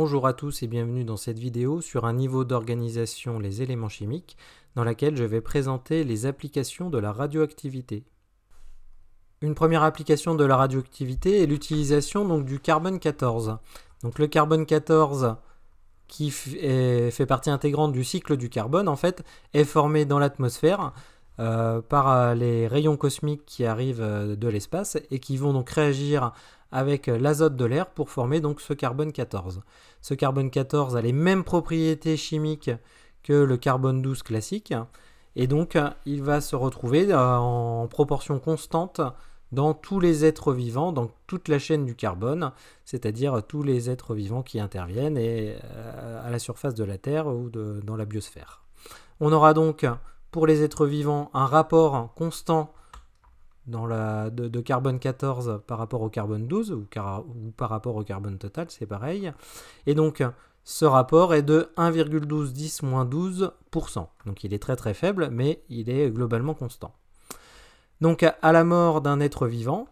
Bonjour à tous et bienvenue dans cette vidéo sur un niveau d'organisation les éléments chimiques dans laquelle je vais présenter les applications de la radioactivité. Une première application de la radioactivité est l'utilisation donc du carbone 14. Donc le carbone 14 qui fait partie intégrante du cycle du carbone en fait est formé dans l'atmosphère euh, par euh, les rayons cosmiques qui arrivent euh, de l'espace et qui vont donc réagir avec l'azote de l'air pour former donc ce carbone 14. Ce carbone 14 a les mêmes propriétés chimiques que le carbone 12 classique et donc il va se retrouver en proportion constante dans tous les êtres vivants, dans toute la chaîne du carbone, c'est-à-dire tous les êtres vivants qui interviennent et à la surface de la Terre ou dans la biosphère. On aura donc pour les êtres vivants un rapport constant dans la, de, carbone 14 par rapport au carbone 12 ou, ou par rapport au carbone total, c'est pareil. Et donc ce rapport est de 1,1210-12%. Donc il est très très faible, mais il est globalement constant. Donc à la mort d'un être vivant,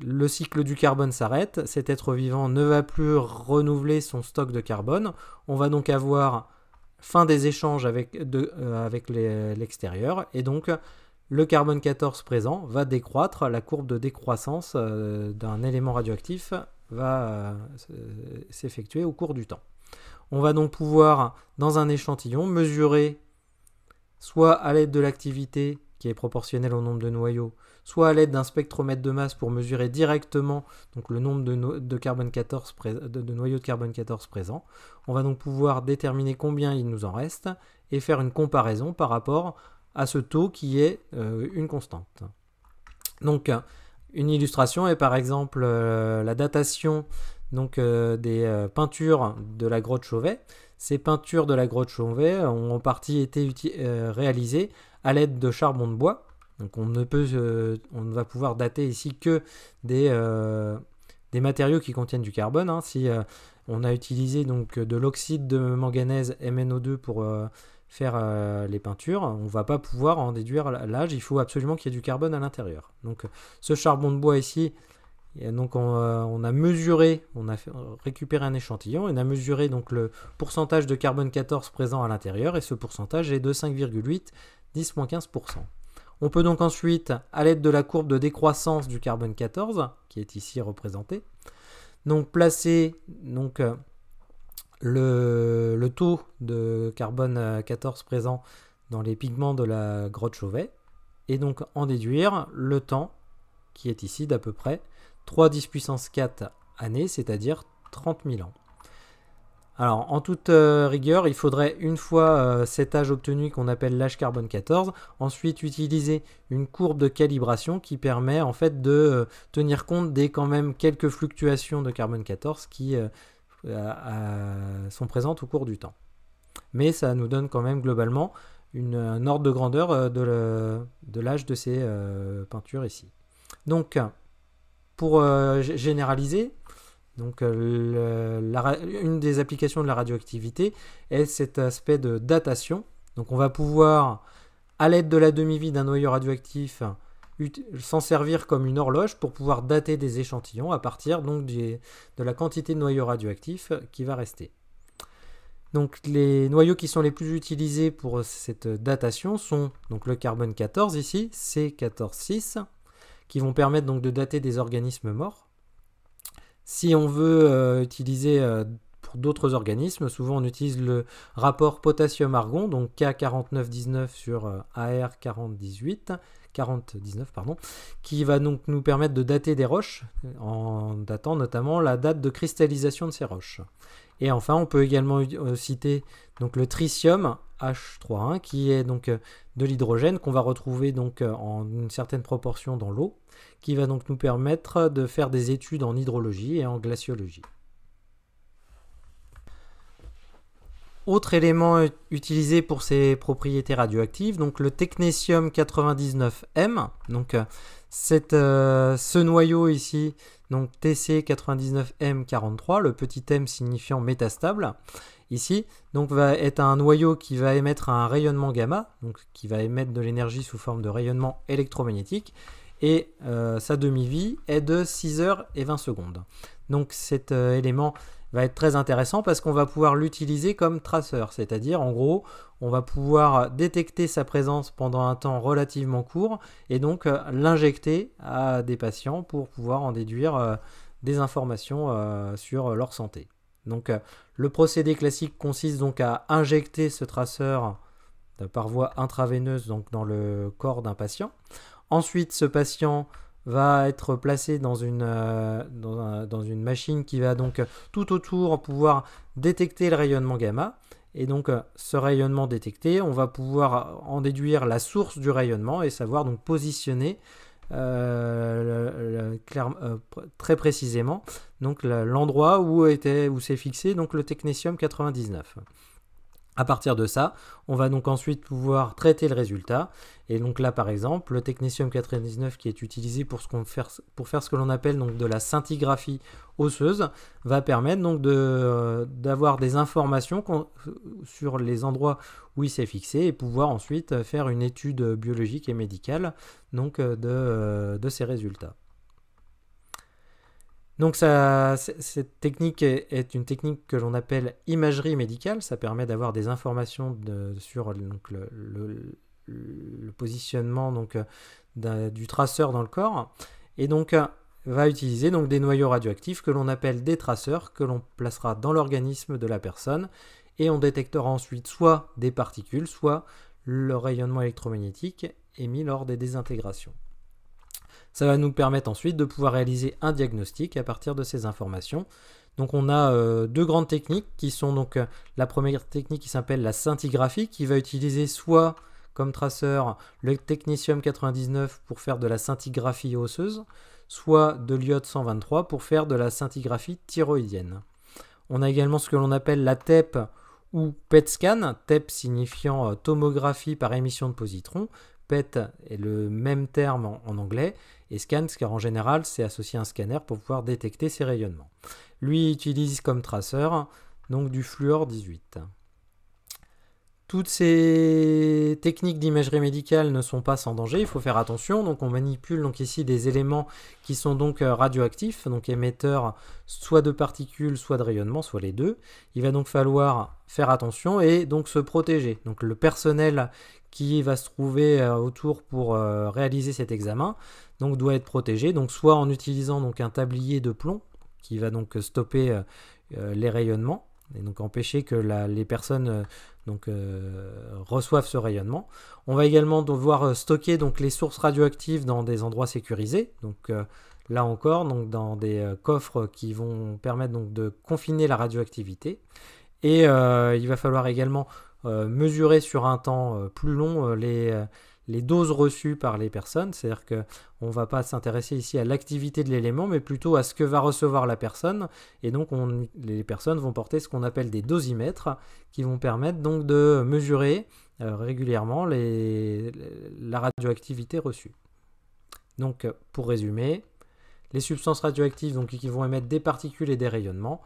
le cycle du carbone s'arrête, cet être vivant ne va plus renouveler son stock de carbone, on va donc avoir fin des échanges avec, euh, l'extérieur, et donc le carbone 14 présent va décroître, la courbe de décroissance euh, d'un élément radioactif va euh, s'effectuer au cours du temps. On va donc pouvoir, dans un échantillon, mesurer soit à l'aide de l'activité qui est proportionnel au nombre de noyaux, soit à l'aide d'un spectromètre de masse pour mesurer directement donc, le nombre de, de, noyaux de carbone 14 présents. On va donc pouvoir déterminer combien il nous en reste et faire une comparaison par rapport à ce taux qui est euh, une constante. Donc une illustration est par exemple euh, la datation donc, euh, des peintures de la grotte Chauvet. Ces peintures de la grotte Chauvet ont en partie été réalisées à l'aide de charbon de bois. Donc on ne peut, euh, on ne va pouvoir dater ici que des, euh, des matériaux qui contiennent du carbone. Hein. Si euh, on a utilisé donc de l'oxyde de manganèse MnO2 pour faire les peintures, on ne va pas pouvoir en déduire l'âge. Il faut absolument qu'il y ait du carbone à l'intérieur. Donc ce charbon de bois ici, donc on, a mesuré, on a récupéré un échantillon et on a mesuré donc le pourcentage de carbone 14 présent à l'intérieur et ce pourcentage est de 5,8 10-15%. On peut donc ensuite, à l'aide de la courbe de décroissance du carbone 14, qui est ici représentée, donc placer donc, euh, le, le, taux de carbone 14 euh, présent dans les pigments de la grotte Chauvet, et donc en déduire le temps, qui est ici d'à peu près 3 10 puissance 4 années, c'est-à-dire 30 000 ans. Alors, en toute euh, rigueur, il faudrait, une fois euh, cet âge obtenu qu'on appelle l'âge carbone 14, ensuite utiliser une courbe de calibration qui permet en fait de euh, tenir compte des quand même quelques fluctuations de carbone 14 qui sont présentes au cours du temps. Mais ça nous donne quand même globalement une, un ordre de grandeur de l'âge de, ces peintures ici. Donc, pour généraliser, donc euh, une des applications de la radioactivité est cet aspect de datation. Donc on va pouvoir, à l'aide de la demi-vie d'un noyau radioactif, s'en servir comme une horloge pour pouvoir dater des échantillons à partir donc de la quantité de noyaux radioactifs qui va rester. Donc les noyaux qui sont les plus utilisés pour cette datation sont donc le carbone 14 ici, c 14 6 qui vont permettre donc de dater des organismes morts. Si on veut euh, utiliser euh, pour d'autres organismes, souvent on utilise le rapport potassium-argon, donc K4919 sur euh, AR4018, 4019 qui va donc nous permettre de dater des roches en datant notamment la date de cristallisation de ces roches. Et enfin, on peut également euh, citer le tritium H3, qui est donc euh, de l'hydrogène qu'on va retrouver donc euh, en une certaine proportion dans l'eau, qui va donc nous permettre de faire des études en hydrologie et en glaciologie. Autre élément euh, utilisé pour ses propriétés radioactives, donc le technétium 99M. Donc euh, euh, ce noyau ici, donc TC99M43, le petit M signifiant métastable, ici, donc va être un noyau qui va émettre un rayonnement gamma, donc qui va émettre de l'énergie sous forme de rayonnement électromagnétique, et sa demi-vie est de 6 heures et 20 secondes. Donc cet élément va être très intéressant parce qu'on va pouvoir l'utiliser comme traceur, c'est-à-dire en gros on va pouvoir détecter sa présence pendant un temps relativement court et donc euh, l'injecter à des patients pour pouvoir en déduire euh, des informations euh, sur leur santé. Donc le procédé classique consiste donc à injecter ce traceur par voie intraveineuse donc dans le corps d'un patient. Ensuite ce patient va être placé dans une, euh, dans, dans, une machine qui va donc euh, tout autour pouvoir détecter le rayonnement gamma. Et donc euh, ce rayonnement détecté, on va pouvoir en déduire la source du rayonnement et savoir donc positionner très précisément donc l'endroit où était où s'est fixé donc le technétium 99. À partir de ça, on va donc ensuite pouvoir traiter le résultat. Et donc là, par exemple, le technetium 99 qui est utilisé pour, ce faire, pour faire ce que l'on appelle donc de la scintigraphie osseuse va permettre donc euh, d'avoir des informations euh, sur les endroits où il s'est fixé et pouvoir ensuite faire une étude biologique et médicale donc euh, de, de ces résultats. Donc cette technique est, une technique que l'on appelle imagerie médicale. Ça permet d'avoir des informations sur le, positionnement euh, du traceur dans le corps. Et donc euh, va utiliser des noyaux radioactifs que l'on appelle des traceurs que l'on placera dans l'organisme de la personne. Et on détectera ensuite soit des particules, soit le rayonnement électromagnétique émis lors des désintégrations. Ça va nous permettre ensuite de pouvoir réaliser un diagnostic à partir de ces informations. Donc on a euh, deux grandes techniques qui sont donc euh, la première technique qui s'appelle la scintigraphie qui va utiliser soit comme traceur le technicium 99 pour faire de la scintigraphie osseuse, soit de l'iode 123 pour faire de la scintigraphie thyroïdienne. On a également ce que l'on appelle la TEP ou PET scan, TEP signifiant euh, tomographie par émission de positrons, PET est le même terme en anglais, et SCANS car en général c'est associé à un scanner pour pouvoir détecter ces rayonnements. Lui utilise comme traceur donc du fluor 18. Toutes ces techniques d'imagerie médicale ne sont pas sans danger, il faut faire attention. Donc on manipule donc ici des éléments qui sont donc radioactifs, donc émetteurs soit de particules, soit de rayonnements, soit les deux. Il va donc falloir faire attention et donc se protéger. Donc le personnel qui va se trouver euh, autour pour euh, réaliser cet examen, donc doit être protégé, donc soit en utilisant donc un tablier de plomb qui va donc stopper euh, les rayonnements et donc empêcher que les personnes reçoivent ce rayonnement. On va également devoir stocker donc, les sources radioactives dans des endroits sécurisés, donc là encore donc, dans des coffres qui vont permettre donc, de confiner la radioactivité. Et il va falloir également euh, mesurer sur un temps euh, plus long euh, les, doses reçues par les personnes. C'est-à-dire qu'on ne va pas s'intéresser ici à l'activité de l'élément, mais plutôt à ce que va recevoir la personne. Et donc les personnes vont porter ce qu'on appelle des dosimètres, qui vont permettre donc de mesurer régulièrement la radioactivité reçue. Donc pour résumer, les substances radioactives donc, qui vont émettre des particules et des rayonnements.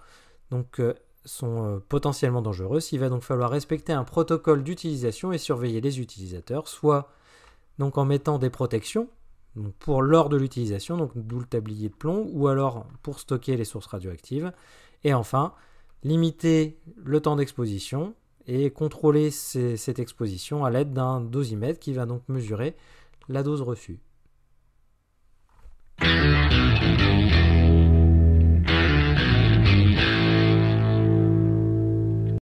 Donc sont euh, potentiellement dangereuses, Il va donc falloir respecter un protocole d'utilisation et surveiller les utilisateurs, soit donc en mettant des protections pour lors de l'utilisation, donc d'où le tablier de plomb, ou alors pour stocker les sources radioactives. Et enfin, limiter le temps d'exposition et contrôler cette exposition à l'aide d'un dosimètre qui va donc mesurer la dose reçue.